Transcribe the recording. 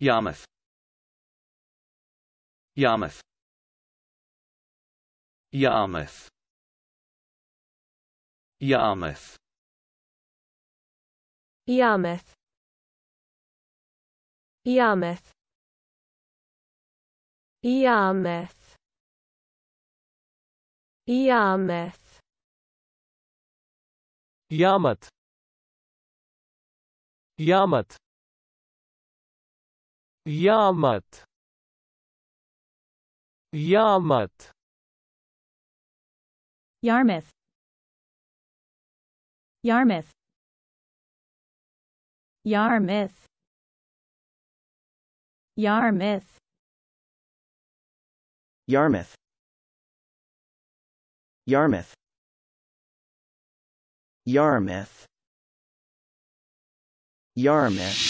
Yarmouth Yarmouth Yarmouth Yarmouth Yarmouth Yarmouth Yarmouth Yarmouth Yarmouth Yarmouth Yamat Yamat Yarmouth Yarmouth Yarmouth Yarmouth Yarmouth Yarmouth Yarmouth Yarmouth